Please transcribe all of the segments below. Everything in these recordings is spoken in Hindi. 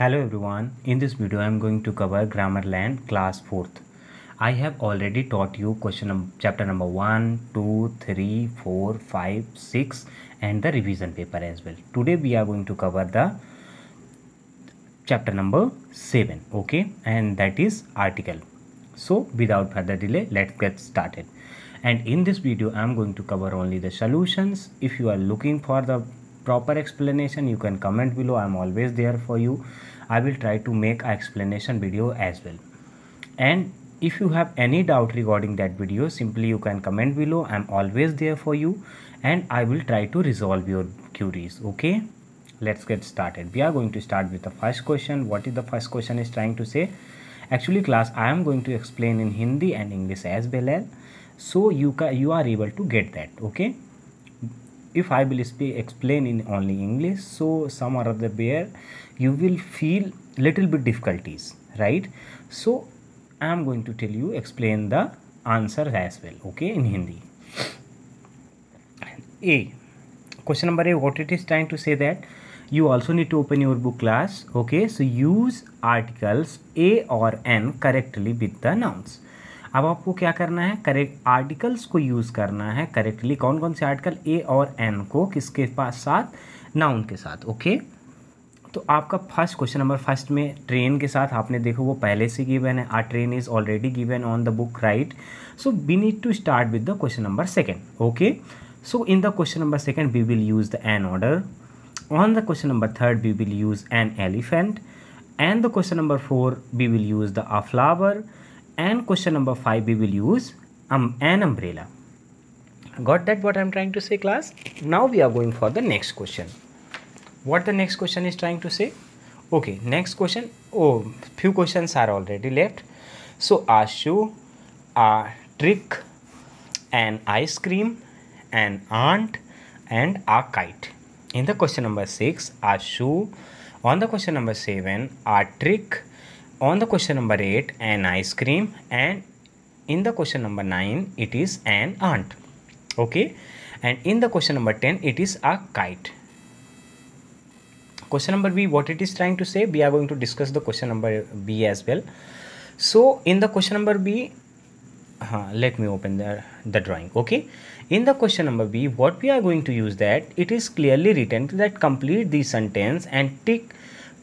Hello everyone, in this video I am going to cover Grammarland class 4th. I have already taught you question num chapter number 1, 2, 3, 4, 5, 6 and the revision paper as well. Today we are going to cover the chapter number 7 okay and that is article. So without further delay let's get started and in this video I am going to cover only the solutions. If you are looking for the proper explanation you can comment below i am always there for you i will try to make an explanation video as well and if you have any doubt regarding that video simply you can comment below i am always there for you and i will try to resolve your queries okay let's get started we are going to start with the first question what is the first question is trying to say actually class i am going to explain in hindi and english as well so you you are able to get that okay if i will speak explain in only english so some or other bear, you will feel little bit difficulties right so i am going to tell you explain the answers as well okay in hindi a question number a what it is trying to say that you also need to open your book class okay so use articles a or n correctly with the nouns अब आपको क्या करना है करेक्ट आर्टिकल्स को यूज़ करना है करेक्टली कौन कौन से आर्टिकल ए और एन को किसके पास साथ नाउन के साथ ओके तो आपका फर्स्ट क्वेश्चन नंबर फर्स्ट में ट्रेन के साथ आपने देखो वो पहले से गिवन है a train is already given on the book right so we need to start with the question number second okay so in the question number second we will use the an order on the question number third we will use an elephant and the question number four we will use the a flower and question number 5 we will use um, an umbrella got that what i'm trying to say class now we are going for the next question what the next question is trying to say okay next question oh few questions are already left so a shoe a trick an ice cream an ant and a kite in the question number 6 a shoe on the question number 7 a trick on the question number 8 an ice cream and in the question number 9 it is an ant okay and in the question number 10 it is a kite question number b what it is trying to say we are going to discuss the question number b as well so in the question number b uh, let me open the, the drawing okay in the question number b what we are going to use that it is clearly written that complete the sentence and tick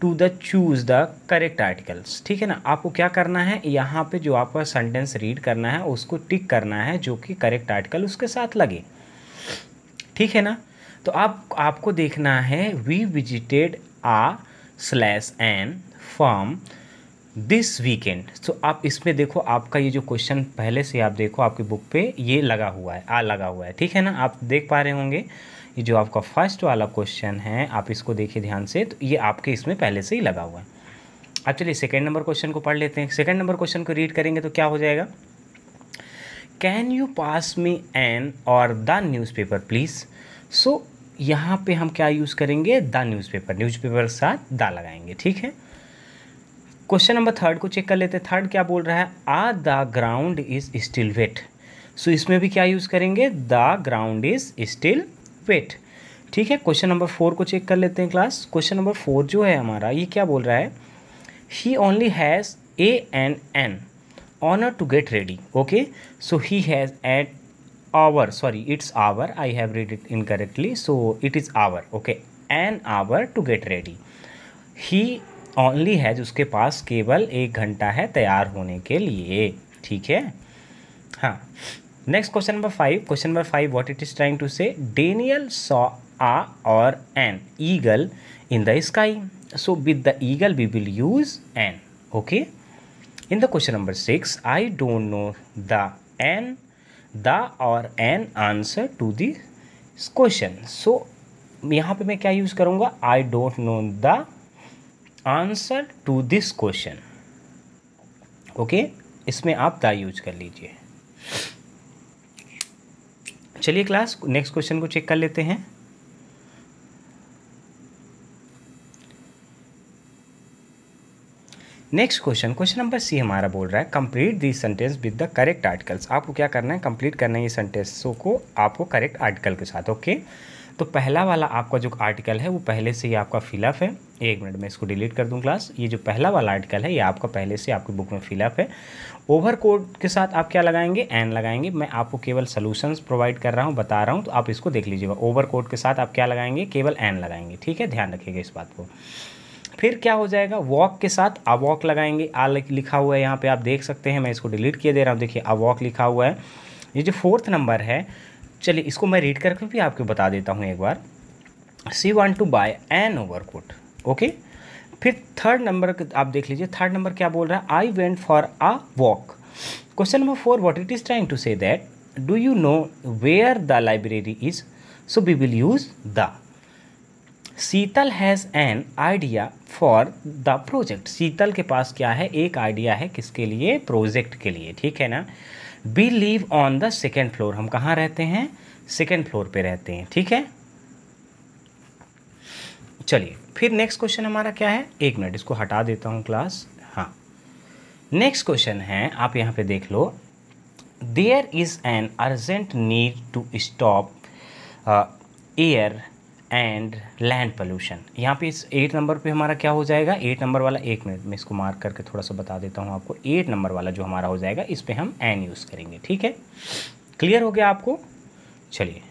to the choose the correct articles ठीक है ना आपको क्या करना है यहाँ पे जो आपका सेंटेंस रीड करना है उसको टिक करना है जो कि करेक्ट आर्टिकल उसके साथ लगे ठीक है ना तो आप आपको देखना है we visited a slash an farm this weekend तो आप इसमें देखो आपका ये जो क्वेश्चन पहले से आप देखो आपकी बुक पे ये लगा हुआ है आ लगा हुआ है ठीक है ना आप देख पा रहे होंगे ये जो आपका फर्स्ट वाला क्वेश्चन है आप इसको देखिए ध्यान से तो ये आपके इसमें पहले से ही लगा हुआ है अब चलिए सेकेंड नंबर क्वेश्चन को पढ़ लेते हैं सेकेंड नंबर क्वेश्चन को रीड करेंगे तो क्या हो जाएगा can you pass me an or the newspaper please so यहाँ पे हम क्या यूज़ करेंगे द न्यूज़पेपर न्यूज़पेपर के साथ द लगाएंगे ठीक है क्वेश्चन नंबर थर्ड को चेक कर लेते हैं थर्ड क्या बोल रहा है uh the ground is still wet so इसमें भी क्या यूज़ करेंगे the ground is still wet ठीक है क्वेश्चन नंबर फोर को चेक कर लेते हैं क्लास क्वेश्चन नंबर फोर जो है हमारा ये क्या बोल रहा है he only has a an an honour to get ready okay so he has at hour sorry it's hour I have read it incorrectly so it is hour okay an hour to get ready he only has उसके पास केवल एक घंटा है तैयार होने के लिए ठीक है हाँ next question number five question number five what it is trying to say Daniel saw a or an eagle in the sky so with the eagle we will use an okay in the question number six I don't know the an the or an answer to this question so यहाँ पे मैं क्या यूज़ करूँगा I don't know the answer to this question okay इसमें आप द यूज कर लीजिए चलिए क्लास नेक्स्ट क्वेश्चन को चेक कर लेते हैं next question question number see हमारा बोल रहा है complete this sentence with the correct articles आपको क्या करना है कंप्लीट करना है ये सेंटेंसों को आपको करेक्ट आर्टिकल के साथ ओके okay? तो पहला वाला आपका जो आर्टिकल है वो पहले से ही आपका फिलअप है एक मिनट में इसको डिलीट कर दूँ क्लास ये जो पहला वाला आर्टिकल है ये आपका पहले से आपकी बुक में फिलअप है ओवर कोड के साथ आप क्या लगाएंगे एन लगाएंगे मैं आपको केवल सोल्यूशंस प्रोवाइड कर रहा हूँ बता रहा हूँ तो आप इसको देख लीजिएगा ओवर कोड के साथ आप क्या लगाएंगे केवल एन लगाएंगे ठीक है ध्यान रखिएगा इस बात को फिर क्या हो जाएगा वॉक के साथ वॉक लगाएंगे आ लिखा हुआ है यहाँ पे आप देख सकते हैं मैं इसको डिलीट किया दे रहा हूँ देखिए वॉक लिखा हुआ है ये जो फोर्थ नंबर है चलिए इसको मैं रीड करके भी आपको बता देता हूँ एक बार she want to buy an coat okay फिर थर्ड नंबर आप देख लीजिए थर्ड नंबर क्या बोल रहा है I went for a walk question number four what it is trying to say that do you know where the library is so we will use the Sheetal has an idea for the project Sheetal के पास क्या है एक आइडिया है किसके लिए प्रोजेक्ट के लिए ठीक है ना we live on the second floor हम कहाँ रहते हैं सेकेंड फ्लोर पे रहते हैं ठीक है चलिए फिर नेक्स्ट क्वेश्चन हमारा क्या है एक मिनट इसको हटा देता हूँ क्लास हाँ नेक्स्ट क्वेश्चन है आप यहाँ पे देख लो there is an urgent need to stop air and land pollution यहाँ पे इस एट नंबर पे हमारा क्या हो जाएगा एट नंबर वाला एक मिनट में इसको मार्क करके थोड़ा सा बता देता हूँ आपको एट नंबर वाला जो हमारा हो जाएगा इस पर हम एन यूज़ करेंगे ठीक है क्लियर हो गया आपको चलिए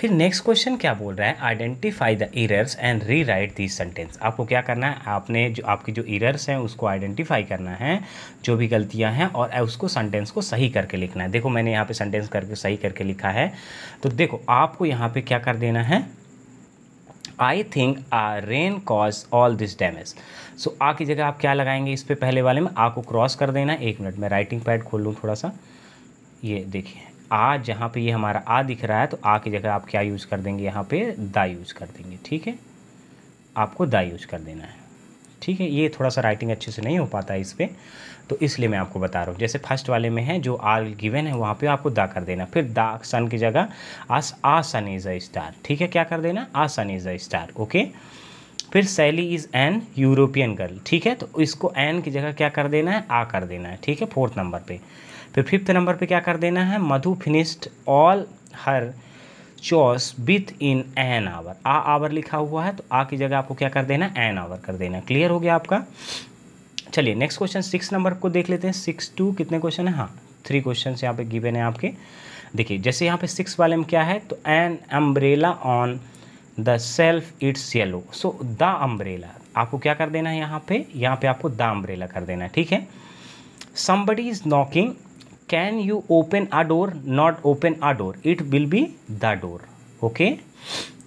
फिर नेक्स्ट क्वेश्चन क्या बोल रहा है identify the errors and rewrite this sentence आपको क्या करना है आपने जो आपकी जो इरर्स हैं उसको आइडेंटिफाई करना है जो भी गलतियां हैं और उसको सेंटेंस को सही करके लिखना है देखो मैंने यहाँ पे सेंटेंस करके सही करके लिखा है तो देखो आपको यहाँ पे क्या कर देना है I think a rain cause all this damage so a की जगह आप क्या लगाएंगे इस पर पहले वाले में आ को क्रॉस कर देना एक मिनट में राइटिंग पैड खोल लूँ थोड़ा सा ये देखिए आ जहाँ पे ये हमारा आ दिख रहा है तो आ की जगह आप क्या यूज़ कर देंगे यहाँ पे दा यूज़ कर देंगे ठीक है आपको दा यूज़ कर देना है ठीक है ये थोड़ा सा राइटिंग अच्छे से नहीं हो पाता है इस पर तो इसलिए मैं आपको बता रहा हूँ जैसे फर्स्ट वाले में है जो आर गिवन है वहाँ पे आपको दा कर देना फिर दा सन की जगह आस आ सन इज़ अ स्टार ठीक है क्या कर देना a sun is a star okay फिर Sally is an European girl ठीक है तो इसको एन की जगह क्या कर देना है आ कर देना है ठीक है फोर्थ नंबर पर फिर फिफ्थ नंबर पे क्या कर देना है मधु फिनिश्ड ऑल हर चॉस within an hour a hour लिखा हुआ है तो आ की जगह आपको क्या कर देना है एन आवर कर देना क्लियर हो गया आपका चलिए नेक्स्ट क्वेश्चन सिक्स नंबर को देख लेते हैं सिक्स टू कितने क्वेश्चन है हाँ थ्री क्वेश्चन यहाँ पे गिवेन है आपके देखिए जैसे यहाँ पे सिक्स वाले में क्या है तो an umbrella on the shelf it's yellow so the umbrella आपको क्या कर देना है यहाँ पे यहाँ पे आपको द अम्ब्रेला कर देना है ठीक है somebody is knocking can you open a door not open a door it will be the door okay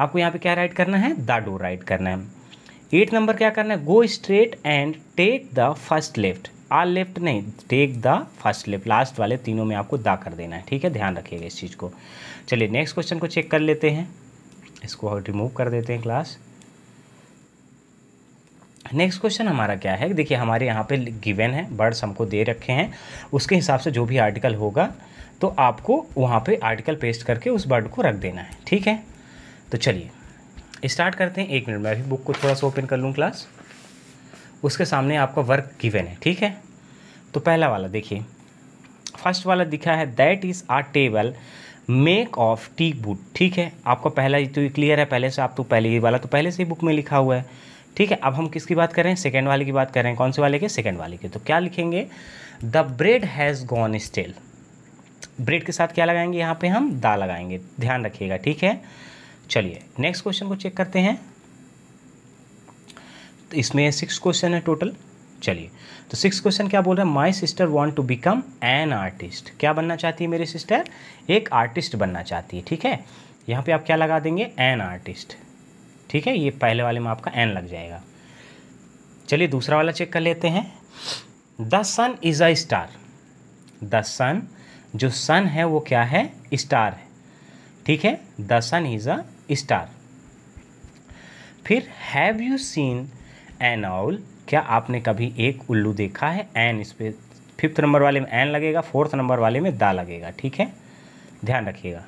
आपको यहाँ पे क्या राइट करना है द डोर राइट करना है एट नंबर क्या करना है go straight and take the first left a left नहीं take the first left last वाले तीनों में आपको दा कर देना है ठीक है ध्यान रखिएगा इस चीज़ को चलिए नेक्स्ट क्वेश्चन को चेक कर लेते हैं इसको रिमूव कर देते हैं क्लास नेक्स्ट क्वेश्चन हमारा क्या है देखिए हमारे यहाँ पे गिवन है बर्ड्स हमको दे रखे हैं उसके हिसाब से जो भी आर्टिकल होगा तो आपको वहाँ पे आर्टिकल पेस्ट करके उस बर्ड को रख देना है ठीक है तो चलिए स्टार्ट करते हैं एक मिनट में अभी बुक को थोड़ा सा ओपन कर लूँ क्लास उसके सामने आपका वर्क गिवेन है ठीक है तो पहला वाला देखिए फर्स्ट वाला दिखा है that is a table make of teak wood ठीक है आपका पहला तो क्लियर है पहले से आप तो पहले ये वाला तो पहले से ही बुक में लिखा हुआ है ठीक है अब हम किसकी बात कर रहे हैं सेकेंड वाले की बात कर रहे हैं कौन से वाले के सेकेंड वाले के तो क्या लिखेंगे the bread has gone stale bread के साथ क्या लगाएंगे यहाँ पे हम दा लगाएंगे ध्यान रखिएगा ठीक है चलिए नेक्स्ट क्वेश्चन को चेक करते हैं तो इसमें सिक्स क्वेश्चन है टोटल चलिए तो सिक्स क्वेश्चन क्या बोल रहे हैं my sister want to become an artist क्या बनना चाहती है मेरी सिस्टर एक आर्टिस्ट बनना चाहती है ठीक है यहाँ पे आप क्या लगा देंगे एन आर्टिस्ट ठीक है ये पहले वाले में आपका एन लग जाएगा चलिए दूसरा वाला चेक कर लेते हैं the sun is a star the sun जो सन है वो क्या है स्टार है ठीक है the sun is a star फिर have you seen an owl क्या आपने कभी एक उल्लू देखा है एन इस पर फिफ्थ नंबर वाले में एन लगेगा फोर्थ नंबर वाले में दा लगेगा ठीक है ध्यान रखिएगा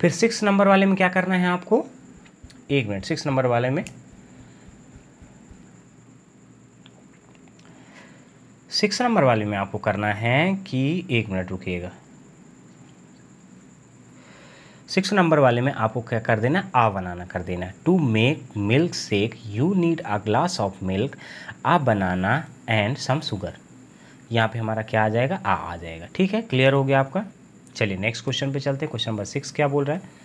फिर सिक्स नंबर वाले में क्या करना है आपको एक मिनट सिक्स नंबर वाले में सिक्स नंबर वाले में आपको करना है कि एक मिनट रुकिएगा सिक्स नंबर वाले में आपको क्या कर देना है आ बनाना कर देना है to make milkshake you need a glass of milk a banana and some sugar यहाँ पे हमारा क्या आ जाएगा आ आ जाएगा ठीक है क्लियर हो गया आपका चलिए नेक्स्ट क्वेश्चन पे चलते हैं क्वेश्चन नंबर सिक्स क्या बोल रहा है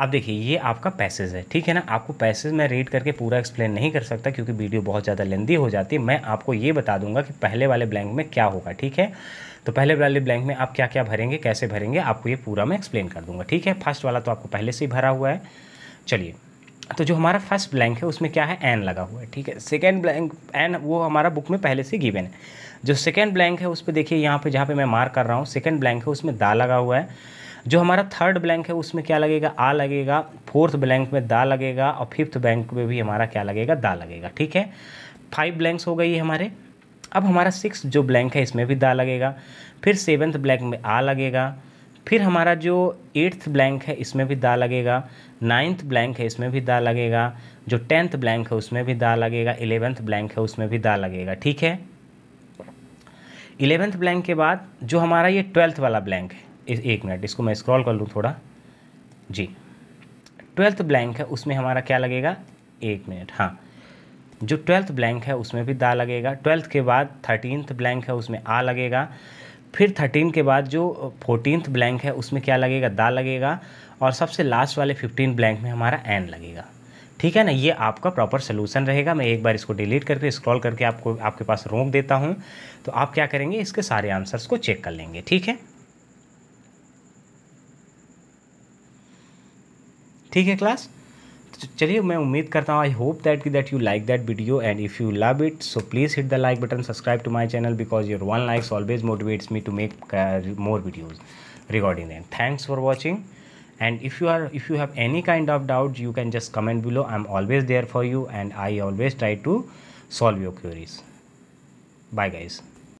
अब देखिए ये आपका पैसेज है ठीक है ना आपको पैसेज मैं रीड करके पूरा एक्सप्लेन नहीं कर सकता क्योंकि वीडियो बहुत ज़्यादा लेंदी हो जाती है मैं आपको ये बता दूंगा कि पहले वाले ब्लैंक में क्या होगा ठीक है तो पहले वाले ब्लैंक में आप क्या क्या भरेंगे कैसे भरेंगे आपको ये पूरा मैं एक्सप्लेन कर दूंगा ठीक है फर्स्ट वाला तो आपको पहले से ही भरा हुआ है चलिए तो जो हमारा फर्स्ट ब्लैंक है उसमें क्या है एन लगा हुआ है ठीक है सेकेंड ब्लैंक एन वो हमारा बुक में पहले से गिवन है जो सेकेंड ब्लैंक है उस पर देखिए यहाँ पे जहाँ पे मैं मार्क कर रहा हूँ सेकेंड ब्लैंक है उसमें दा लगा हुआ है जो हमारा थर्ड ब्लैंक है उसमें क्या लगेगा आ लगेगा फोर्थ ब्लैंक में दा लगेगा और फिफ्थ ब्लैंक में भी हमारा क्या लगेगा दा लगेगा ठीक है फाइव ब्लैंक्स हो गई है हमारे अब हमारा सिक्स जो ब्लैंक है इसमें भी दा लगेगा फिर सेवन्थ ब्लैंक में आ लगेगा फिर हमारा जो एट्थ ब्लैंक है इसमें भी दा लगेगा नाइन्थ ब्लैंक है इसमें भी दा लगेगा जो टेंथ ब्लैंक है उसमें भी दा लगेगा इलेवेंथ ब्लैंक है उसमें भी दा लगेगा ठीक है इलेवेंथ ब्लैंक के बाद जो हमारा ये ट्वेल्थ वाला ब्लैंक है इस एक मिनट इसको मैं स्क्रॉल कर लूँ थोड़ा जी ट्वेल्थ ब्लैंक है उसमें हमारा क्या लगेगा एक मिनट हाँ जो ट्वेल्थ ब्लैंक है उसमें भी दा लगेगा ट्वेल्थ के बाद थर्टीनथ ब्लैंक है उसमें आ लगेगा फिर थर्टीन के बाद जो फोर्टीनथ ब्लैंक है उसमें क्या लगेगा दा लगेगा और सबसे लास्ट वाले फिफ्टीन ब्लैंक में हमारा एन लगेगा ठीक है ना ये आपका प्रॉपर सोल्यूशन रहेगा मैं एक बार इसको डिलीट करके स्क्रॉल करके आपको आपके पास रोक देता हूँ तो आप क्या करेंगे इसके सारे आंसर्स को चेक कर लेंगे ठीक है ठीक है क्लास तो चलिए मैं उम्मीद करता हूँ I hope that that you like that video and if you love it so please hit the like button subscribe to my channel because your one likes always motivates me to make more videos regarding then thanks for watching and if you are if you have any kind of doubt you can just comment below i'm always there for you and I always try to solve your queries bye guys